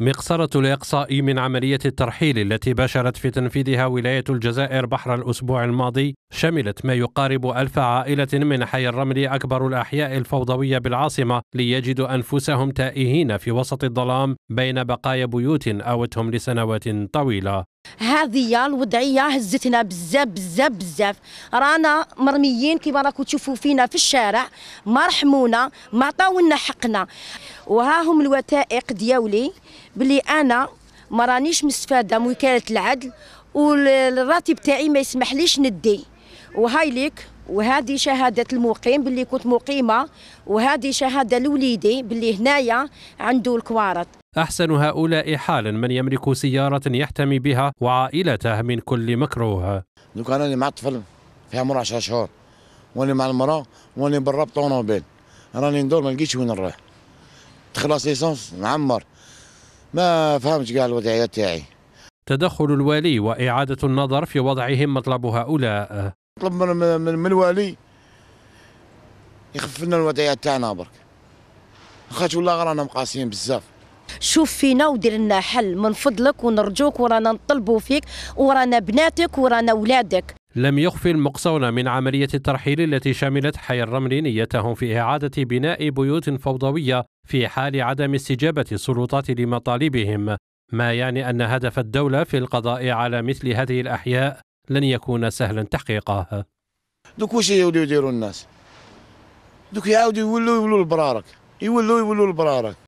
مقصرة الإقصاء من عملية الترحيل التي باشرت في تنفيذها ولاية الجزائر بحر الأسبوع الماضي شملت ما يقارب ألف عائلة من حي الرمل أكبر الأحياء الفوضوية بالعاصمة ليجدوا أنفسهم تائهين في وسط الظلام بين بقايا بيوت آوتهم لسنوات طويلة هذه الوضعيه هزتنا بزاف بزاف بزاف رانا مرميين كيما راكم تشوفوا فينا في الشارع ما رحمونا ما عطاونا حقنا وها هم الوثائق دياولي بلي انا ما رانيش مستفاده من وكاله العدل والراتب تاعي ما يسمحليش ندي وهاي ليك وهذه شهادة المقيم باللي كنت مقيمة وهذه شهادة لوليدي باللي هنايا عنده الكوارت أحسن هؤلاء حالا من يملك سيارة يحتمي بها وعائلته من كل مكروه لو كان أنا مع الطفل في عمر 10 شهور وأنا مع المرأة وأنا بالربط طونوبيل راني ندور ما لقيتش وين نروح تخلص ليسونس نعمر ما فهمتش كاع الوضعية تاعي تدخل الوالي وإعادة النظر في وضعهم مطلب هؤلاء نطلب من من الوالي يخف لنا الوضعيه تاعنا برك خاطش والله رانا مقاسيين بزاف شوف فينا ودير لنا حل من فضلك ونرجوك ورانا نطلبوا فيك ورانا بناتك ورانا ولادك لم يخفي المقصون من عملية الترحيل التي شملت حي الرمل نيتهم في إعادة بناء بيوت فوضوية في حال عدم استجابة السلطات لمطالبهم ما يعني أن هدف الدولة في القضاء على مثل هذه الأحياء لن يكون سهلا تحقيقه دوك واش يوليو يديروا الناس دوك يعاودوا يولوا يولوا البرارك يولوا يولوا البرارك